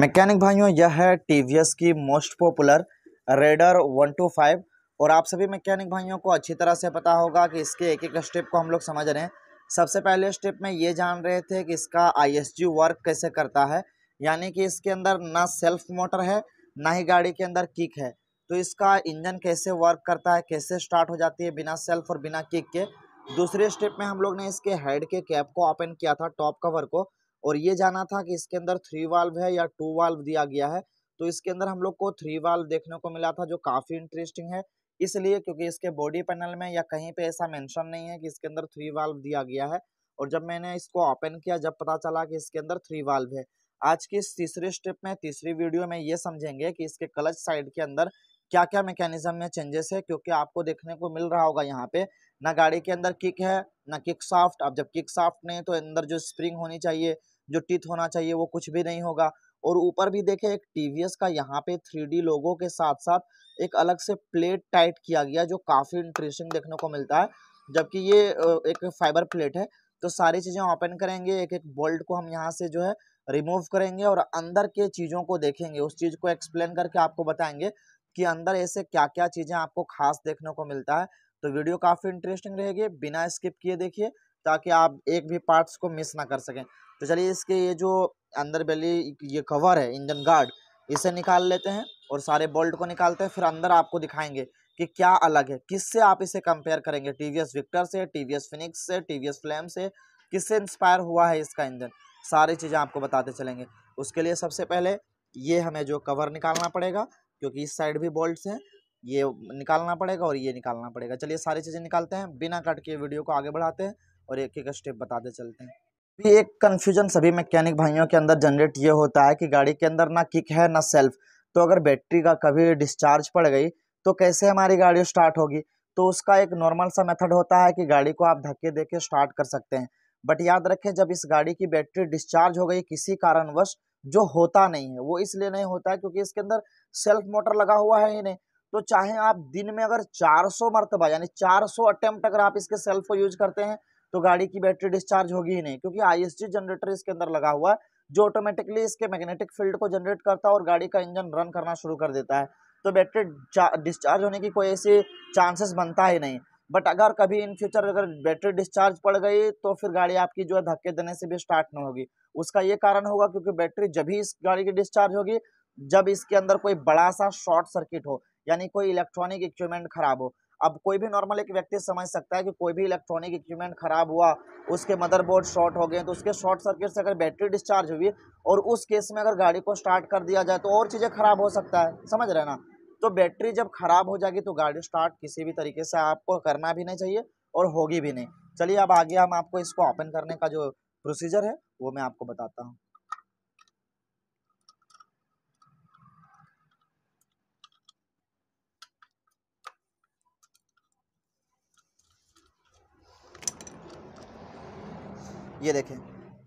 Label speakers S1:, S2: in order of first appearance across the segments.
S1: mechanic भाइयों यह है टीवीएस की मोस्ट पॉपुलर रेडर 125 और आप सभी मैकेनिक भाइयों को अच्छी तरह से पता होगा कि इसके एक एक स्टेप को हम लोग समझ रहे हैं सबसे पहले स्टेप में ये जान रहे थे कि इसका आईएसजी वर्क कैसे करता है यानी कि इसके अंदर ना सेल्फ मोटर है ना ही गाड़ी के अंदर किक है तो इसका इंजन कैसे वर्क करता है कैसे स्टार्ट हो जाती है बिना सेल्फ और बिना किक के दूसरे स्टेप में हम लोग ने इसके हेड के कैप को ओपन किया था टॉप कवर को और ये जाना था कि इसके अंदर थ्री वाल्व है या टू वाल्व दिया गया है तो इसके अंदर हम लोग को थ्री वाल्व देखने को मिला था जो काफ़ी इंटरेस्टिंग है इसलिए क्योंकि इसके बॉडी पैनल में या कहीं पे ऐसा मेंशन नहीं है कि इसके अंदर थ्री वाल्व दिया गया है और जब मैंने इसको ओपन किया जब पता चला कि इसके अंदर थ्री वाल्व है आज की इस तीसरे स्टेप में तीसरी वीडियो में ये समझेंगे कि इसके क्लच साइड के अंदर क्या क्या मैकेनिज्म में चेंजेस है क्योंकि आपको देखने को मिल रहा होगा यहाँ पे ना गाड़ी के अंदर किक है ना किक सॉफ्ट अब जब किक सॉफ्ट नहीं तो अंदर जो स्प्रिंग होनी चाहिए जो टीथ होना चाहिए वो कुछ भी नहीं होगा और ऊपर भी देखे एक टीवीएस का यहाँ पे थ्री लोगों के साथ साथ एक अलग से प्लेट टाइट किया गया जो काफ़ी इंटरेस्टिंग देखने को मिलता है जबकि ये एक फाइबर प्लेट है तो सारी चीज़ें ओपन करेंगे एक एक बोल्ट को हम यहाँ से जो है रिमूव करेंगे और अंदर के चीज़ों को देखेंगे उस चीज़ को एक्सप्लेन करके आपको बताएंगे कि अंदर ऐसे क्या क्या चीज़ें आपको खास देखने को मिलता है तो वीडियो काफ़ी इंटरेस्टिंग रहेगी बिना स्किप किए देखिए ताकि आप एक भी पार्ट्स को मिस ना कर सकें तो चलिए इसके ये जो अंदर बेली ये कवर है इंजन गार्ड इसे निकाल लेते हैं और सारे बोल्ट को निकालते हैं फिर अंदर आपको दिखाएंगे कि क्या अलग है किससे आप इसे कंपेयर करेंगे टी वी विक्टर से टी वी फिनिक्स से टी वी फ्लैम से किससे इंस्पायर हुआ है इसका इंजन सारी चीज़ें आपको बताते चलेंगे उसके लिए सबसे पहले ये हमें जो कवर निकालना पड़ेगा क्योंकि इस साइड भी बोल्ट्स हैं ये निकालना पड़ेगा और ये निकालना पड़ेगा चलिए सारी चीज़ें निकालते हैं बिना कट के वीडियो को आगे बढ़ाते हैं और एक एक स्टेप बताते चलते हैं भी एक कन्फ्यूजन सभी मैकेनिक भाइयों के अंदर जनरेट ये होता है कि गाड़ी के अंदर ना किक है ना सेल्फ तो अगर बैटरी का कभी डिस्चार्ज पड़ गई तो कैसे हमारी गाड़ी स्टार्ट होगी तो उसका एक नॉर्मल सा मेथड होता है कि गाड़ी को आप धक्के दे के स्टार्ट कर सकते हैं बट याद रखें जब इस गाड़ी की बैटरी डिस्चार्ज हो गई किसी कारणवश जो होता नहीं है वो इसलिए नहीं होता है क्योंकि इसके अंदर सेल्फ मोटर लगा हुआ है ही नहीं तो चाहे आप दिन में अगर 400 मरतबा यानी 400 अटेम्प्ट अगर आप इसके सेल्फ को यूज करते हैं तो गाड़ी की बैटरी डिस्चार्ज होगी ही नहीं क्योंकि आई जनरेटर इसके अंदर लगा हुआ है जो ऑटोमेटिकली इसके मैग्नेटिक फील्ड को जनरेट करता है और गाड़ी का इंजन रन करना शुरू कर देता है तो बैटरी डिस्चार्ज होने की कोई ऐसी चांसेस बनता ही नहीं बट अगर कभी इन फ्यूचर अगर बैटरी डिस्चार्ज पड़ गई तो फिर गाड़ी आपकी जो है धक्के देने से भी स्टार्ट ना होगी उसका ये कारण होगा क्योंकि बैटरी जब ही इस गाड़ी की डिस्चार्ज होगी जब इसके अंदर कोई बड़ा सा शॉर्ट सर्किट हो यानी कोई इलेक्ट्रॉनिक इक्विपमेंट खराब हो अब कोई भी नॉर्मल एक व्यक्ति समझ सकता है कि कोई भी इलेक्ट्रॉनिक इक्विपमेंट खराब हुआ उसके मदरबोर्ड शॉर्ट हो गए तो उसके शॉर्ट सर्किट से अगर बैटरी डिस्चार्ज हुई और उस केस में अगर गाड़ी को स्टार्ट कर दिया जाए तो और चीज़ें खराब हो सकता है समझ रहे ना तो बैटरी जब खराब हो जाएगी तो गाड़ी स्टार्ट किसी भी तरीके से आपको करना भी नहीं चाहिए और होगी भी नहीं चलिए अब आगे हम आपको इसको ओपन करने का जो प्रोसीजर है वो मैं आपको बताता हूँ ये देखें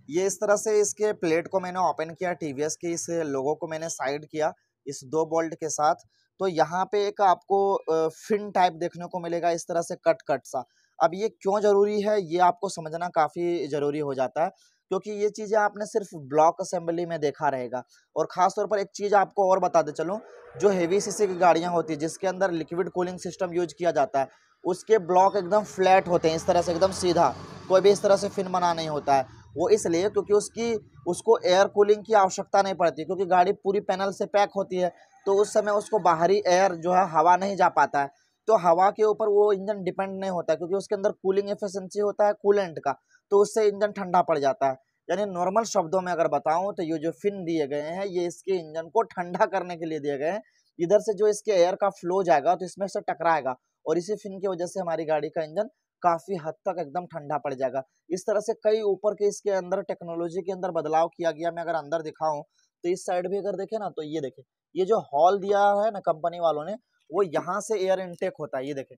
S1: ये इस तरह से इसके प्लेट को मैंने ओपन किया टी के इस लोगों को मैंने साइड किया इस दो बोल्ट के साथ तो यहाँ पे एक आपको फिन टाइप देखने को मिलेगा इस तरह से कट कट सा अब ये क्यों ज़रूरी है ये आपको समझना काफ़ी ज़रूरी हो जाता है क्योंकि ये चीज़ें आपने सिर्फ ब्लॉक असेंबली में देखा रहेगा और ख़ास तौर पर एक चीज़ आपको और बता दे चलूँ जो हेवी सीसी की गाड़ियाँ होती है जिसके अंदर लिक्विड कूलिंग सिस्टम यूज किया जाता है उसके ब्लॉक एकदम फ्लैट होते हैं इस तरह से एकदम सीधा कोई भी इस तरह से फिन बना नहीं होता है वो इसलिए क्योंकि उसकी उसको एयर कूलिंग की आवश्यकता नहीं पड़ती क्योंकि गाड़ी पूरी पैनल से पैक होती है तो उस समय उसको बाहरी एयर जो है हवा नहीं जा पाता है तो हवा के ऊपर वो इंजन डिपेंड नहीं होता क्योंकि उसके अंदर कूलिंग एफिशिएंसी होता है कूलेंट का तो उससे इंजन ठंडा पड़ जाता है यानी नॉर्मल शब्दों में अगर बताऊं तो ये जो फिन दिए गए हैं ये इसके इंजन को ठंडा करने के लिए दिए गए हैं इधर से जो इसके एयर का फ्लो जाएगा तो इसमें से टकराएगा और इसी फिन की वजह से हमारी गाड़ी का इंजन काफी हद तक एकदम ठंडा पड़ जाएगा इस तरह से कई ऊपर के इसके अंदर टेक्नोलॉजी के अंदर बदलाव किया गया मैं अगर अंदर दिखाऊं तो इस साइड भी अगर देखे ना तो ये देखे ये जो हॉल दिया है ना कंपनी वालों ने वो यहाँ से एयर इनटेक होता है ये देखे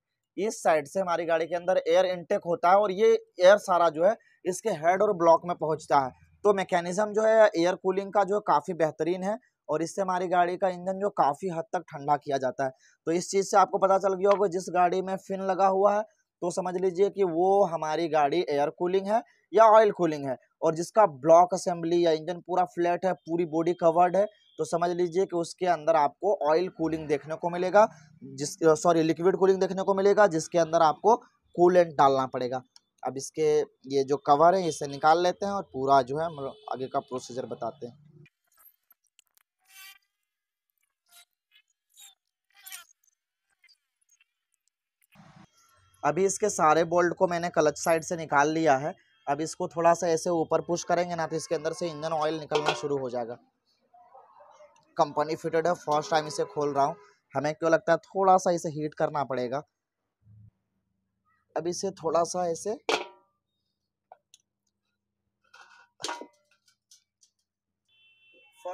S1: इस साइड से हमारी गाड़ी के अंदर एयर इनटेक होता है और ये एयर सारा जो है इसके हेड और ब्लॉक में पहुंचता है तो मैकेनिज्म जो है एयर कूलिंग का जो है काफ़ी बेहतरीन है और इससे हमारी गाड़ी का इंजन जो काफ़ी हद तक ठंडा किया जाता है तो इस चीज़ से आपको पता चल गया होगा जिस गाड़ी में फिन लगा हुआ है तो समझ लीजिए कि वो हमारी गाड़ी एयर कूलिंग है या ऑयल कूलिंग है और जिसका ब्लॉक असेंबली या इंजन पूरा फ्लैट है पूरी बॉडी कवर्ड है तो समझ लीजिए कि उसके अंदर आपको ऑयल कूलिंग देखने को मिलेगा जिस सॉरी लिक्विड कूलिंग देखने को मिलेगा जिसके अंदर आपको कूलेंट डालना पड़ेगा अब इसके ये जो कवर है इसे निकाल लेते हैं और पूरा जो है हम आगे का प्रोसीजर बताते हैं अभी इसके सारे बोल्ट को मैंने क्लच साइड से निकाल लिया है अब इसको थोड़ा सा ऐसे ऊपर पुश करेंगे ना तो इसके अंदर से इंजन ऑयल निकलना शुरू हो जाएगा कंपनी फिटेड है फर्स्ट टाइम इसे खोल रहा हूँ हमें क्यों लगता है थोड़ा सा इसे हीट करना पड़ेगा अब इसे थोड़ा सा ऐसे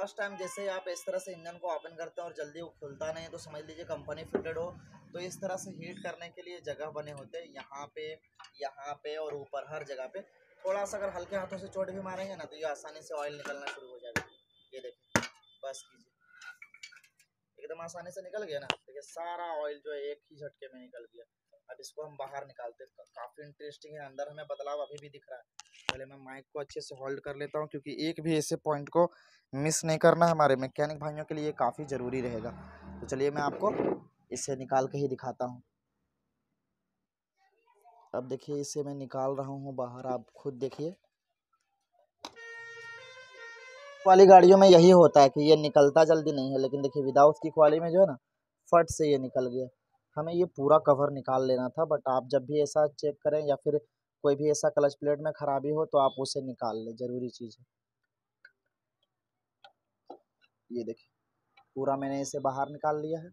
S1: फर्स्ट टाइम जैसे आप इस तरह से इंजन को ओपन करते हैं और जल्दी वो खुलता नहीं तो समझ लीजिए कंपनी फिटेड हो तो इस तरह से हीट करने के लिए जगह बने होते हैं यहाँ पे यहाँ पे और ऊपर हर जगह पे थोड़ा सा अगर हल्के हाथों से चोट भी मारेंगे ना तो ये आसानी से ऑयल निकलना शुरू हो जाएगा ये देखिए बस कीजिए एकदम आसानी से निकल गया ना देखिए सारा ऑयल जो है एक ही झटके में निकल गया अब इसको हम बाहर निकालते हैं काफ़ी इंटरेस्टिंग है अंदर हमें बदलाव अभी भी दिख रहा है पहले मैं माइक को अच्छे से होल्ड कर लेता हूँ क्योंकि एक भी ऐसे पॉइंट को मिस नहीं करना हमारे मैकेनिक भाइयों के लिए काफ़ी ज़रूरी रहेगा तो चलिए मैं आपको इसे निकाल के ही दिखाता हूँ अब देखिए इसे मैं निकाल रहा हूँ बाहर आप खुद देखिए वाली गाड़ियों में यही होता है कि ये निकलता जल्दी नहीं है लेकिन देखिए विदाउट की क्वाली में जो है ना फट से ये निकल गया हमें ये पूरा कवर निकाल लेना था बट आप जब भी ऐसा चेक करें या फिर कोई भी ऐसा क्लच प्लेट में ख़राबी हो तो आप उसे निकाल लें ज़रूरी चीज़ है ये देखिए पूरा मैंने इसे बाहर निकाल लिया है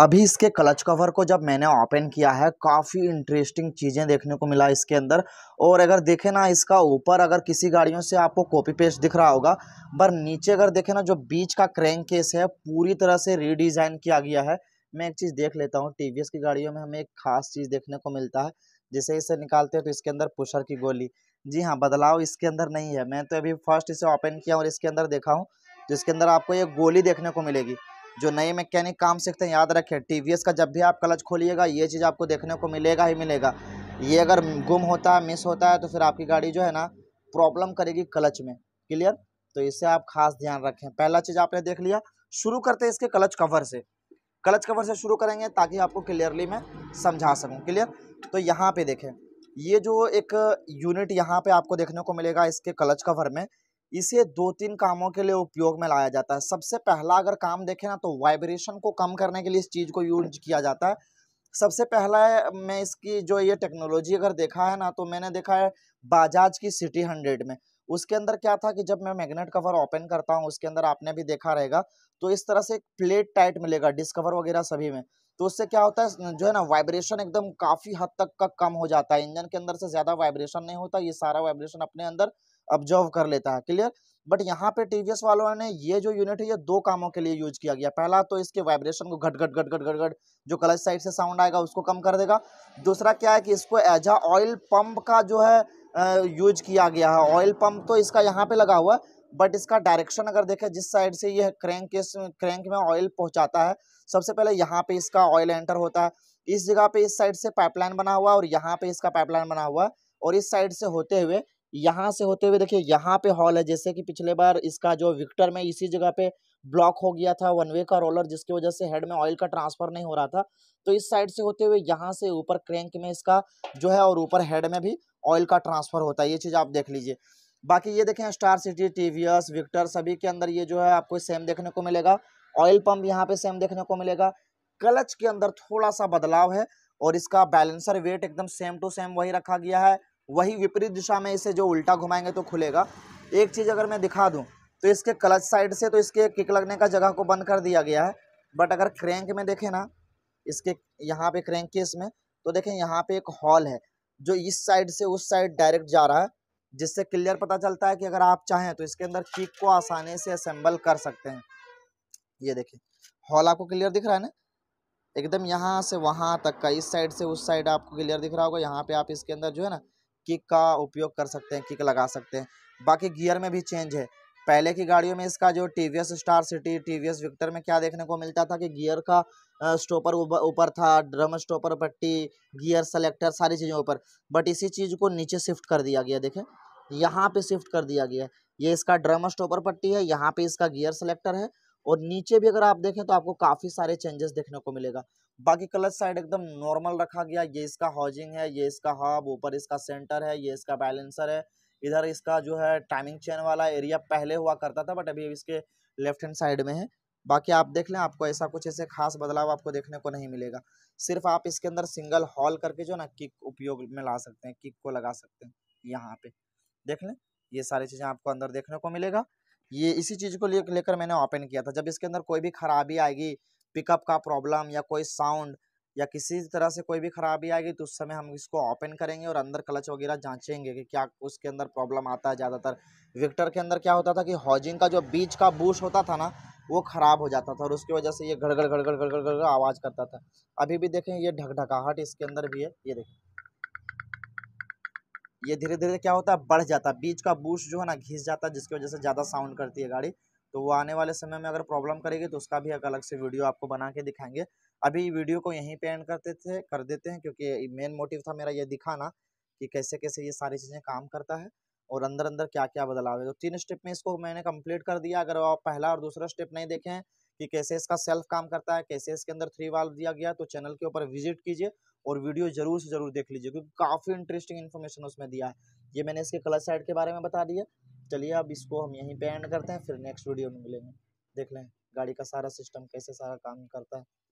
S1: अभी इसके क्लच कवर को जब मैंने ओपन किया है काफ़ी इंटरेस्टिंग चीज़ें देखने को मिला इसके अंदर और अगर देखें ना इसका ऊपर अगर किसी गाड़ियों से आपको कॉपी पेस्ट दिख रहा होगा पर नीचे अगर देखें ना जो बीच का क्रैंक केस है पूरी तरह से रीडिज़ाइन किया गया है मैं एक चीज़ देख लेता हूँ टी की गाड़ियों में हमें एक खास चीज़ देखने को मिलता है जैसे इसे निकालते हैं तो इसके अंदर पुशर की गोली जी हाँ बदलाव इसके अंदर नहीं है मैं तो अभी फर्स्ट इसे ओपन किया और इसके अंदर देखा हूँ तो इसके अंदर आपको ये गोली देखने को मिलेगी जो नए मैकेनिक काम सीखते हैं याद रखें टी का जब भी आप क्लच खोलिएगा ये चीज़ आपको देखने को मिलेगा ही मिलेगा ये अगर गुम होता है मिस होता है तो फिर आपकी गाड़ी जो है ना प्रॉब्लम करेगी क्लच में क्लियर तो इसे आप खास ध्यान रखें पहला चीज़ आपने देख लिया शुरू करते हैं इसके क्लच कवर से क्लच कवर से शुरू करेंगे ताकि आपको क्लियरली मैं समझा सकूँ क्लियर तो यहाँ पे देखें ये जो एक यूनिट यहाँ पे आपको देखने को मिलेगा इसके क्लच कवर में इसे दो तीन कामों के लिए उपयोग में लाया जाता है सबसे पहला अगर काम देखें ना तो वाइब्रेशन को कम करने के लिए इस चीज़ को यूज किया जाता है सबसे पहला है मैं इसकी जो ये टेक्नोलॉजी अगर देखा है ना तो मैंने देखा है बाजाज की सिटी हंड्रेड में उसके अंदर क्या था कि जब मैं मैग्नेट कवर ओपन करता हूँ उसके अंदर आपने भी देखा रहेगा तो इस तरह से एक प्लेट टाइट मिलेगा डिस्कवर वगैरह सभी में तो उससे क्या होता है जो है ना वाइब्रेशन एकदम काफ़ी हद तक का कम हो जाता है इंजन के अंदर से ज़्यादा वाइब्रेशन नहीं होता ये सारा वाइब्रेशन अपने अंदर ऑब्जर्व कर लेता है क्लियर बट यहाँ पे टीवीएस वालों ने ये जो यूनिट है ये दो कामों के लिए यूज किया गया पहला तो इसके वाइब्रेशन को घट घट घट घट घट घट जो कलच साइड से साउंड आएगा उसको कम कर देगा दूसरा क्या है कि इसको एज ऑयल पंप का जो है यूज किया गया है ऑयल पंप तो इसका यहाँ पे लगा हुआ है बट इसका डायरेक्शन अगर देखें जिस साइड से यह क्रैंक के क्रैंक में ऑयल पहुँचाता है सबसे पहले यहाँ पे इसका ऑयल एंटर होता है इस जगह पे इस साइड से पाइपलाइन बना हुआ और यहाँ पे इसका पाइपलाइन बना हुआ और इस साइड से होते हुए यहाँ से होते हुए देखिए यहाँ पे हॉल है जैसे कि पिछले बार इसका जो विक्टर में इसी जगह पे ब्लॉक हो गया था वन वे का रोलर जिसकी वजह से हेड में ऑयल का ट्रांसफर नहीं हो रहा था तो इस साइड से होते हुए यहाँ से ऊपर क्रैंक में इसका जो है और ऊपर हेड में भी ऑयल का ट्रांसफर होता है ये चीज़ आप देख लीजिए बाकी ये देखें स्टार सिटी टीवीएस विक्टर सभी के अंदर ये जो है आपको सेम देखने को मिलेगा ऑयल पंप यहाँ पे सेम देखने को मिलेगा क्लच के अंदर थोड़ा सा बदलाव है और इसका बैलेंसर वेट एकदम सेम टू सेम वही रखा गया है वही विपरीत दिशा में इसे जो उल्टा घुमाएंगे तो खुलेगा एक चीज़ अगर मैं दिखा दूँ तो इसके क्लच साइड से तो इसके किक लगने का जगह को बंद कर दिया गया है बट अगर क्रैंक में देखें ना इसके यहाँ पे क्रैंक के इसमें तो देखें यहाँ पे एक हॉल है जो इस साइड से उस साइड डायरेक्ट जा रहा है जिससे क्लियर पता चलता है कि अगर आप चाहें तो इसके अंदर किक को आसानी से असेंबल कर सकते हैं ये देखिए हॉल आपको क्लियर दिख रहा है ना एकदम यहाँ से वहाँ तक का इस साइड से उस साइड आपको क्लियर दिख रहा होगा यहाँ पे आप इसके अंदर जो है ना किक का उपयोग कर सकते हैं किक लगा सकते हैं बाकी गियर में भी चेंज है पहले की गाड़ियों में इसका जो T V Star City T V Victor में क्या देखने को मिलता था कि गियर का स्टोपर ऊपर था ड्रम स्टोपर पट्टी गियर सेलेक्टर सारी चीज़ों ऊपर बट इसी चीज़ को नीचे शिफ्ट कर दिया गया देखें यहाँ पे शिफ्ट कर दिया गया है ये इसका ड्रम स्टोपर पट्टी है यहाँ पे इसका गियर सेलेक्टर है और नीचे भी अगर आप देखें तो आपको काफ़ी सारे चेंजेस देखने को मिलेगा बाकी क्लच साइड एकदम नॉर्मल रखा गया ये इसका हॉजिंग है ये इसका हब ऊपर इसका सेंटर है ये इसका बैलेंसर है इधर इसका जो है टाइमिंग चेन वाला एरिया पहले हुआ करता था बट अभी इसके लेफ्ट हैंड साइड में है बाकी आप देख लें आपको ऐसा कुछ ऐसे खास बदलाव आपको देखने को नहीं मिलेगा सिर्फ आप इसके अंदर सिंगल हॉल करके जो ना किक उपयोग में ला सकते हैं किक को लगा सकते हैं यहाँ पे देख लें ये सारी चीज़ें आपको अंदर देखने को मिलेगा ये इसी चीज़ को लेकर मैंने ओपन किया था जब इसके अंदर कोई भी खराबी आएगी पिकअप का प्रॉब्लम या कोई साउंड या किसी तरह से कोई भी खराबी आएगी तो उस समय हम इसको ओपन करेंगे और अंदर क्लच वगैरह जांचेंगे कि क्या उसके अंदर प्रॉब्लम आता है ज़्यादातर विक्टर के अंदर क्या होता था कि हॉजिंग का जो बीच का बूश होता था ना वो ख़राब हो जाता था और उसकी वजह से ये घड़गड़ घड़गड़ घड़गड़ घड़गड़ आवाज़ करता था अभी भी देखें ये ढकढकाहट इसके अंदर भी है ये देखें ये धीरे धीरे क्या होता है बढ़ जाता है बीच का बूश जो है ना घिस जाता है जिसकी वजह से ज़्यादा साउंड करती है गाड़ी तो वो आने वाले समय में अगर प्रॉब्लम करेगी तो उसका भी एक अलग से वीडियो आपको बना के दिखाएंगे अभी वीडियो को यहीं पे एंड करते थे कर देते हैं क्योंकि मेन मोटिव था मेरा ये दिखाना कि कैसे कैसे ये सारी चीज़ें काम करता है और अंदर अंदर क्या क्या बदलाव है तो तीन स्टेप में इसको मैंने कंप्लीट कर दिया अगर आप पहला और दूसरा स्टेप नहीं देखे हैं कि कैसे इसका सेल्फ काम करता है कैसे इसके अंदर थ्री वाल्व दिया गया तो चैनल के ऊपर विजिट कीजिए और वीडियो जरूर से जरूर देख लीजिए क्योंकि काफ़ी इंटरेस्टिंग इन्फॉर्मेशन उसमें दिया है ये मैंने इसके कलर साइड के बारे में बता दिया चलिए अब इसको हम यहीं पर एंड करते हैं फिर नेक्स्ट वीडियो में मिलेंगे देख लें गाड़ी का सारा सिस्टम कैसे सारा काम करता है